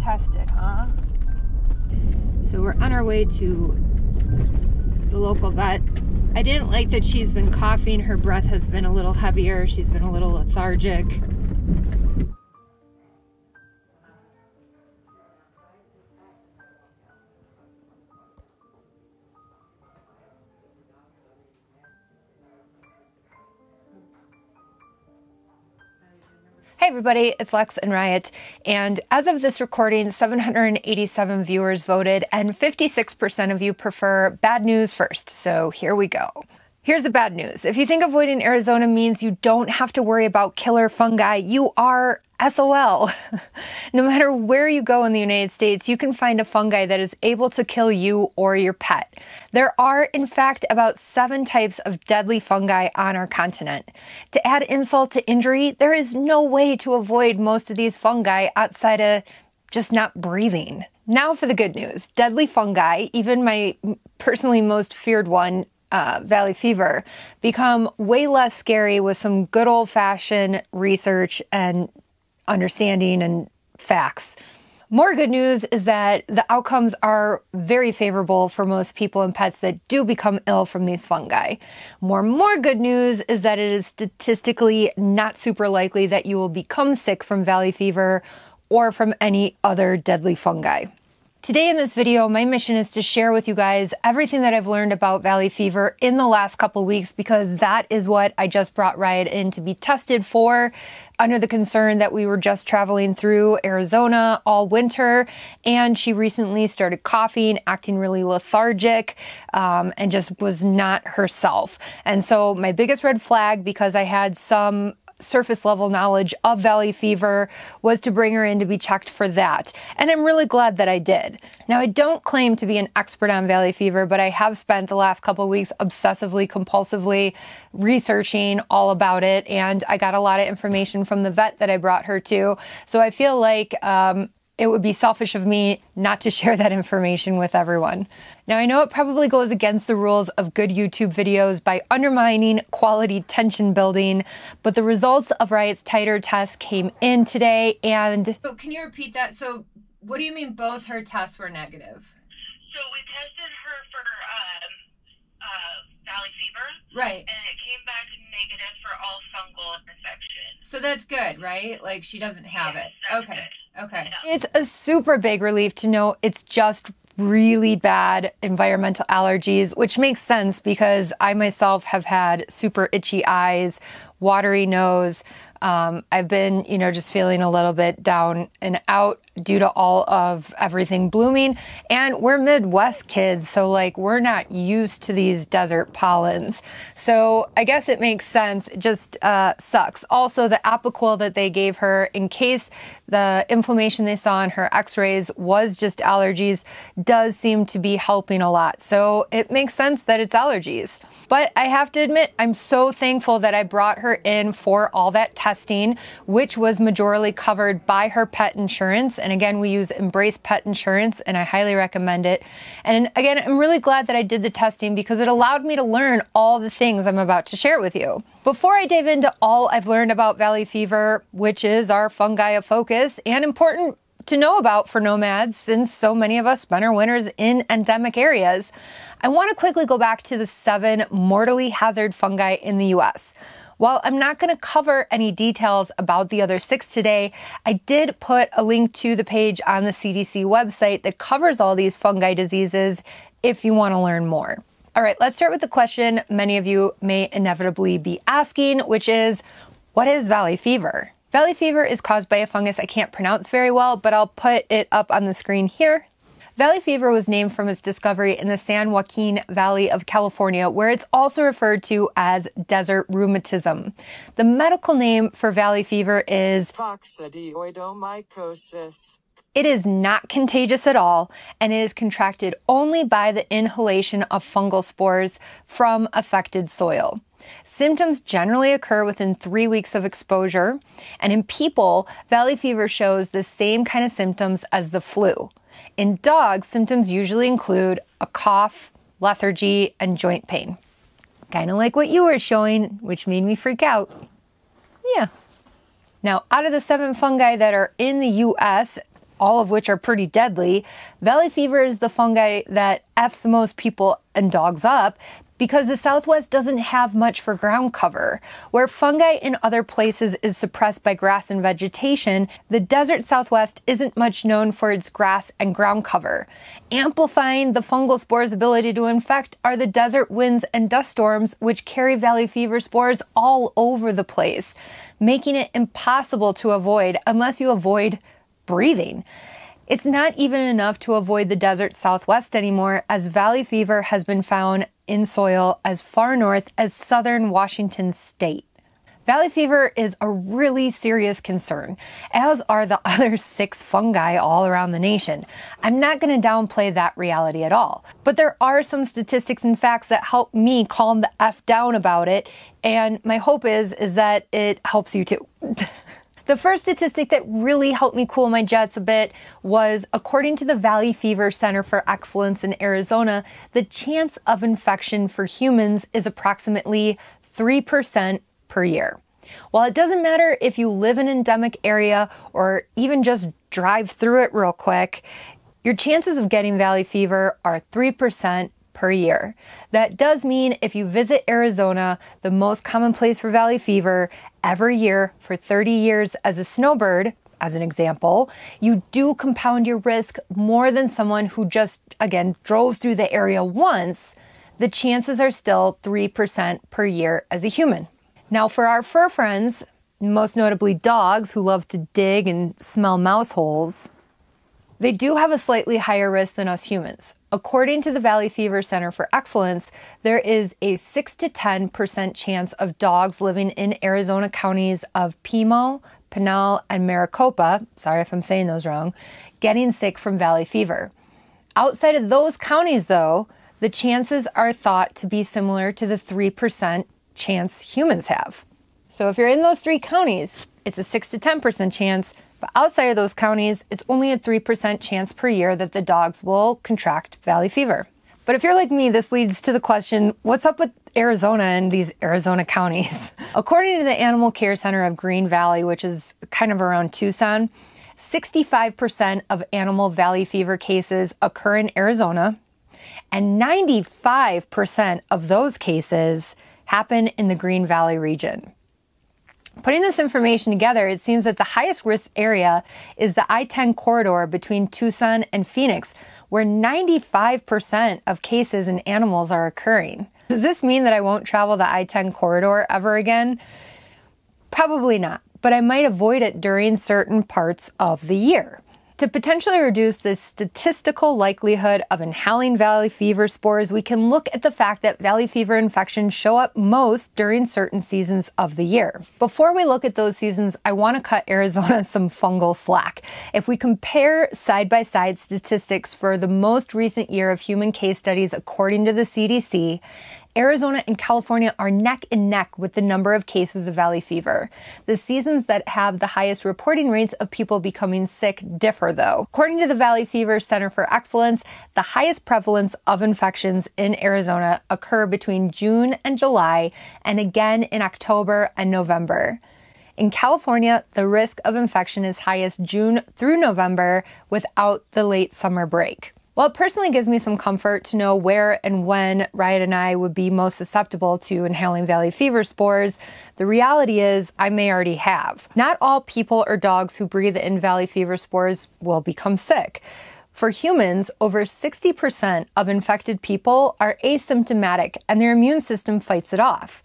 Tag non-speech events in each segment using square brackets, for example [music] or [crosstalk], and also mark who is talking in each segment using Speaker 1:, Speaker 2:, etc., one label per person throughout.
Speaker 1: Test tested, huh? So we're on our way to the local vet. I didn't like that she's been coughing. Her breath has been a little heavier. She's been a little lethargic. Hey everybody, it's Lex and Riot. And as of this recording, 787 viewers voted, and 56% of you prefer bad news first. So here we go. Here's the bad news. If you think avoiding Arizona means you don't have to worry about killer fungi, you are SOL. [laughs] no matter where you go in the United States, you can find a fungi that is able to kill you or your pet. There are, in fact, about seven types of deadly fungi on our continent. To add insult to injury, there is no way to avoid most of these fungi outside of just not breathing. Now for the good news deadly fungi, even my personally most feared one, uh, valley fever become way less scary with some good old fashioned research and understanding and facts. More good news is that the outcomes are very favorable for most people and pets that do become ill from these fungi. More more good news is that it is statistically not super likely that you will become sick from valley fever or from any other deadly fungi. Today in this video, my mission is to share with you guys everything that I've learned about Valley Fever in the last couple weeks because that is what I just brought Riot in to be tested for under the concern that we were just traveling through Arizona all winter and she recently started coughing, acting really lethargic, um, and just was not herself. And so my biggest red flag because I had some surface level knowledge of valley fever was to bring her in to be checked for that. And I'm really glad that I did. Now, I don't claim to be an expert on valley fever, but I have spent the last couple weeks obsessively, compulsively researching all about it. And I got a lot of information from the vet that I brought her to. So I feel like um, it would be selfish of me not to [laughs] share that information with everyone. Now, I know it probably goes against the rules of good YouTube videos by undermining quality tension building, but the results of Riot's tighter test came in today and. But can you repeat that? So, what do you mean both her tests were negative? So, we tested her for. Um, uh, valley fever. Right. And it came back negative for all fungal infections. So that's good, right? Like she doesn't have yes, it. Okay. Good. Okay. Yeah. It's a super big relief to know it's just really bad environmental allergies, which makes sense because I myself have had super itchy eyes, watery nose, um, I've been, you know, just feeling a little bit down and out due to all of everything blooming. And we're Midwest kids, so like we're not used to these desert pollens. So I guess it makes sense. It just uh, sucks. Also, the Apoquel that they gave her in case the inflammation they saw in her x rays was just allergies does seem to be helping a lot. So it makes sense that it's allergies. But I have to admit, I'm so thankful that I brought her in for all that testing, which was majorly covered by her pet insurance. And again, we use Embrace Pet Insurance, and I highly recommend it. And again, I'm really glad that I did the testing because it allowed me to learn all the things I'm about to share with you. Before I dive into all I've learned about valley fever, which is our fungi of focus and important to know about for nomads since so many of us spend our winters in endemic areas, I want to quickly go back to the seven mortally hazard fungi in the US. While I'm not going to cover any details about the other six today, I did put a link to the page on the CDC website that covers all these fungi diseases if you want to learn more. All right, let's start with the question many of you may inevitably be asking, which is what is valley fever? Valley fever is caused by a fungus I can't pronounce very well, but I'll put it up on the screen here. Valley fever was named from its discovery in the San Joaquin Valley of California, where it's also referred to as desert rheumatism. The medical name for valley fever is coccidioidomycosis. It is not contagious at all, and it is contracted only by the inhalation of fungal spores from affected soil. Symptoms generally occur within three weeks of exposure, and in people, valley fever shows the same kind of symptoms as the flu. In dogs, symptoms usually include a cough, lethargy, and joint pain. Kind of like what you were showing, which made me freak out. Yeah. Now, out of the seven fungi that are in the US, all of which are pretty deadly, valley fever is the fungi that F's the most people and dogs up because the Southwest doesn't have much for ground cover. Where fungi in other places is suppressed by grass and vegetation, the desert Southwest isn't much known for its grass and ground cover. Amplifying the fungal spore's ability to infect are the desert winds and dust storms, which carry valley fever spores all over the place, making it impossible to avoid unless you avoid breathing. It's not even enough to avoid the desert southwest anymore, as valley fever has been found in soil as far north as southern Washington state. Valley fever is a really serious concern, as are the [laughs] other six fungi all around the nation. I'm not going to downplay that reality at all, but there are some statistics and facts that help me calm the F down about it, and my hope is is that it helps you too. [laughs] The first statistic that really helped me cool my jets a bit was according to the Valley Fever Center for Excellence in Arizona, the chance of infection for humans is approximately 3% per year. While it doesn't matter if you live in an endemic area or even just drive through it real quick, your chances of getting valley fever are 3% per year. That does mean if you visit Arizona, the most common place for valley fever, every year for 30 years as a snowbird, as an example, you do compound your risk more than someone who just, again, drove through the area once. The chances are still 3% per year as a human. Now, for our fur friends, most notably dogs who love to dig and smell mouse holes, they do have a slightly higher risk than us humans. According to the Valley Fever Center for Excellence, there is a 6 to 10% chance of dogs living in Arizona counties of Pimo, Pinal, and Maricopa, sorry if I'm saying those wrong, getting sick from valley fever. Outside of those counties, though, the chances are thought to be similar to the 3% chance humans have. So if you're in those three counties, it's a 6 to 10% chance but outside of those counties, it's only a 3% chance per year that the dogs will contract valley fever. But if you're like me, this leads to the question what's up with Arizona and these Arizona counties? [laughs] According to the Animal Care Center of Green Valley, which is kind of around Tucson, 65% of animal valley fever cases occur in Arizona, and 95% of those cases happen in the Green Valley region. Putting this information together, it seems that the highest risk area is the I 10 corridor between Tucson and Phoenix, where 95% of cases in animals are occurring. Does this mean that I won't travel the I 10 corridor ever again? Probably not, but I might avoid it during certain parts of the year. To potentially reduce the statistical likelihood of inhaling valley fever spores, we can look at the fact that valley fever infections show up most during certain seasons of the year. Before we look at those seasons, I want to cut Arizona [laughs] some fungal slack. If we compare side by side statistics for the most recent year of human case studies according to the CDC, Arizona and California are neck and neck with the number of cases of valley fever. The seasons that have the highest reporting rates of people becoming sick differ, though. According to the Valley Fever Center for Excellence, the highest prevalence of infections in Arizona occur between June and July, and again in October and November. In California, the risk of infection is highest June through November without the late summer break. Well, it personally gives me some comfort to know where and when Riot and I would be most susceptible to inhaling valley fever spores. The reality is, I may already have. Not all people or dogs who breathe in valley fever spores will become sick. For humans, over 60% of infected people are asymptomatic and their immune system fights it off.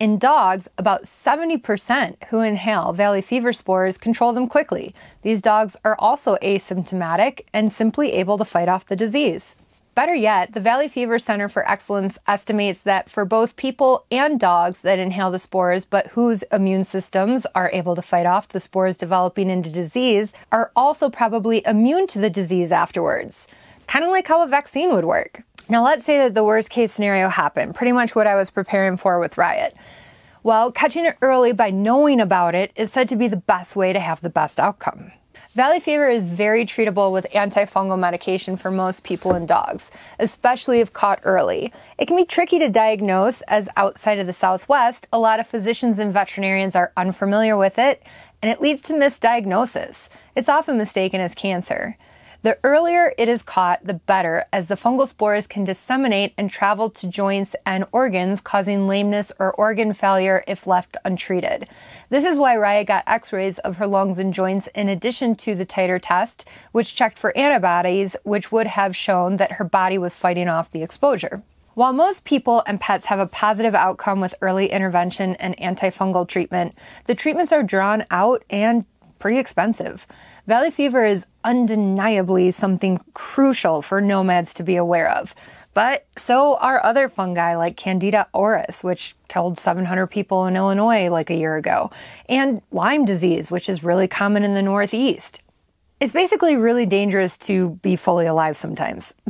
Speaker 1: In dogs, about 70% who inhale valley fever spores control them quickly. These dogs are also asymptomatic and simply able to fight off the disease. Better yet, the Valley Fever Center for Excellence estimates that for both people and dogs that inhale the spores, but whose immune systems are able to fight off the spores developing into disease, are also probably immune to the disease afterwards. Kind of like how a vaccine would work. Now, let's say that the worst case scenario happened, pretty much what I was preparing for with Riot. Well, catching it early by knowing about it is said to be the best way to have the best outcome. Valley fever is very treatable with antifungal medication for most people and dogs, especially if caught early. It can be tricky to diagnose, as outside of the Southwest, a lot of physicians and veterinarians are unfamiliar with it, and it leads to misdiagnosis. It's often mistaken as cancer. The earlier it is caught, the better, as the fungal spores can disseminate and travel to joints and organs, causing lameness or organ failure if left untreated. This is why Raya got x rays of her lungs and joints in addition to the titer test, which checked for antibodies, which would have shown that her body was fighting off the exposure. While most people and pets have a positive outcome with early intervention and antifungal treatment, the treatments are drawn out and pretty expensive. Valley fever is undeniably something crucial for nomads to be aware of, but so are other fungi like Candida auris, which killed 700 people in Illinois like a year ago, and Lyme disease, which is really common in the Northeast. It's basically really dangerous to be fully alive sometimes. [laughs]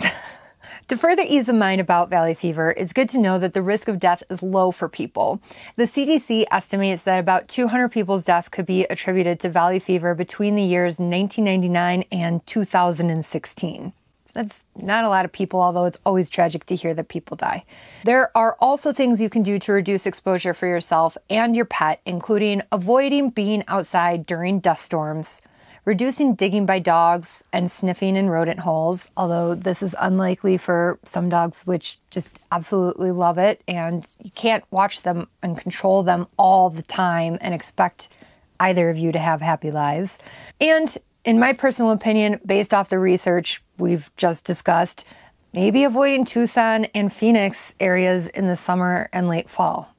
Speaker 1: To further ease the mind about valley fever, it's good to know that the risk of death is low for people. The CDC estimates that about 200 people's deaths could be attributed to valley fever between the years 1999 and 2016. That's not a lot of people, although it's always tragic to hear that people die. There are also things you can do to reduce exposure for yourself and your pet, including avoiding being outside during dust storms, reducing digging by dogs and sniffing in rodent holes, although this is unlikely for some dogs which just absolutely love it and you can't watch them and control them all the time and expect either of you to have happy lives. And in my personal opinion, based off the research we've just discussed, maybe avoiding Tucson and Phoenix areas in the summer and late fall.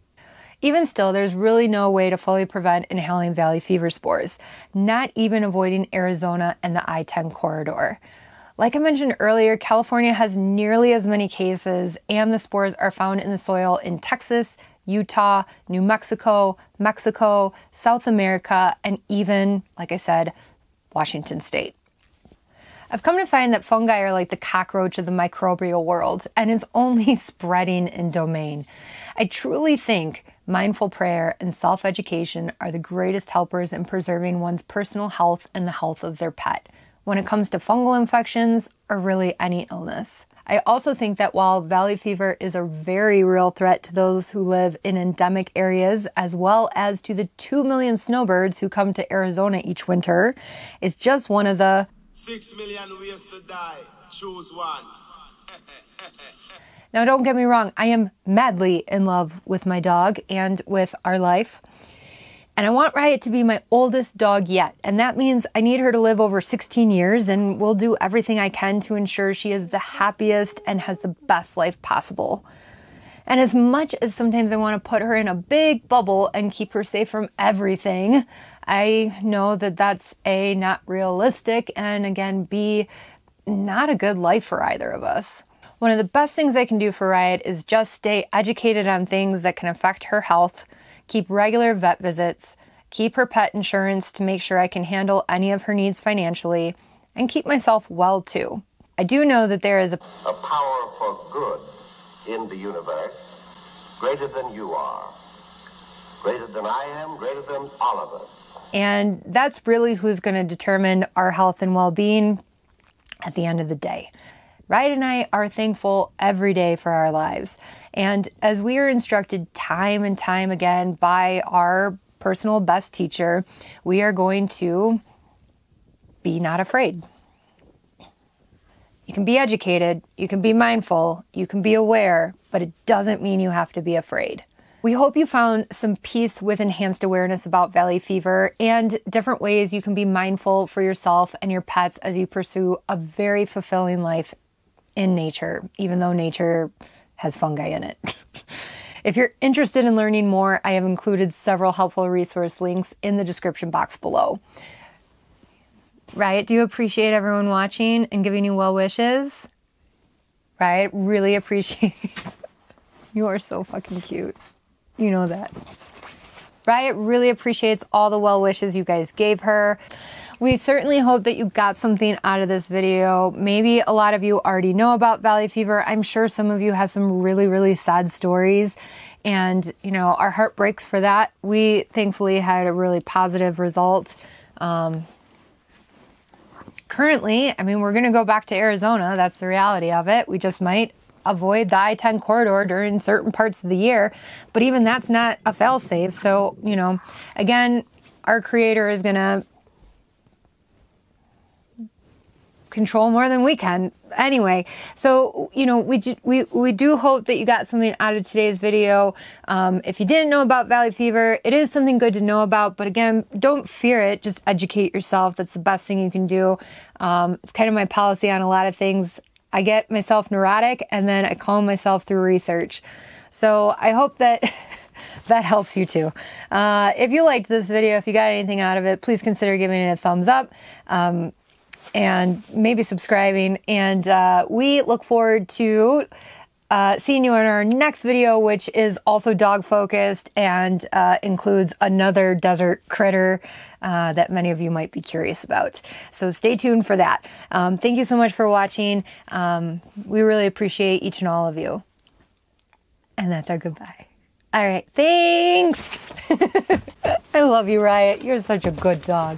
Speaker 1: Even still, there's really no way to fully prevent inhaling valley fever spores, not even avoiding Arizona and the I 10 corridor. Like I mentioned earlier, California has nearly as many cases, and the spores are found in the soil in Texas, Utah, New Mexico, Mexico, South America, and even, like I said, Washington state. I've come to find that fungi are like the cockroach of the microbial world, and it's only [laughs] spreading in domain. I truly think mindful prayer and self education are the greatest helpers in preserving one's personal health and the health of their pet when it comes to fungal infections or really any illness. I also think that while valley fever is a very real threat to those who live in endemic areas, as well as to the 2 million snowbirds who come to Arizona each winter, it's just one of the 6 million ways to die. Choose one. Now, don't get me wrong, I am madly in love with my dog and with our life. And I want Riot to be my oldest dog yet. And that means I need her to live over 16 years and we will do everything I can to ensure she is the happiest and has the best life possible. And as much as sometimes I want to put her in a big bubble and keep her safe from everything, I know that that's A, not realistic, and again, B, not a good life for either of us. One of the best things I can do for Riot is just stay educated on things that can affect her health, keep regular vet visits, keep her pet insurance to make sure I can handle any of her needs financially, and keep myself well too. I do know that there is a, a power for good in the universe greater than you are, greater than I am, greater than all of us. And that's really who's going to determine our health and well being at the end of the day. Ride and I are thankful every day for our lives. And as we are instructed time and time again by our personal best teacher, we are going to be not afraid. You can be educated, you can be mindful, you can be aware, but it doesn't mean you have to be afraid. We hope you found some peace with enhanced awareness about valley fever and different ways you can be mindful for yourself and your pets as you pursue a very fulfilling life in nature, even though nature has fungi in it. [laughs] if you're interested in learning more, I have included several helpful resource links in the description box below. Riot, do you appreciate everyone watching and giving you well wishes? Riot really [laughs] appreciates. you are so fucking cute. You know that. Riot really appreciates all the well wishes you guys gave her. We certainly hope that you got something out of this video. Maybe a lot of you already know about Valley Fever. I'm sure some of you have some really, really sad stories and, you know, our heart breaks for that. We thankfully had a really positive result. Um, currently, I mean, we're going to go back to Arizona. That's the reality of it. We just might avoid the I 10 corridor during certain parts of the year, but even that's not a fail safe. So, you know, again, our creator is going to control more than we can. Anyway, so you know we do, we we do hope that you got something out of today's video. Um, if you didn't know about valley fever, it is something good to know about. But again, don't fear it. Just educate yourself. That's the best thing you can do. Um, it's kind of my policy on a lot of things. I get myself neurotic and then I calm myself through research. So I hope that. [laughs] that helps you too. Uh, if you liked this video, if you got anything out of it, please consider giving it a thumbs up. Um, and maybe subscribing. And uh, we look forward to uh, seeing you in our next video, which is also dog focused and uh, includes another desert critter uh, that many of you might be curious about. So stay tuned for that. Um, thank you so much for watching. Um, we really appreciate each and all of you. And that's our goodbye. All right, thanks. [laughs] I love you, Riot. You're such a good dog.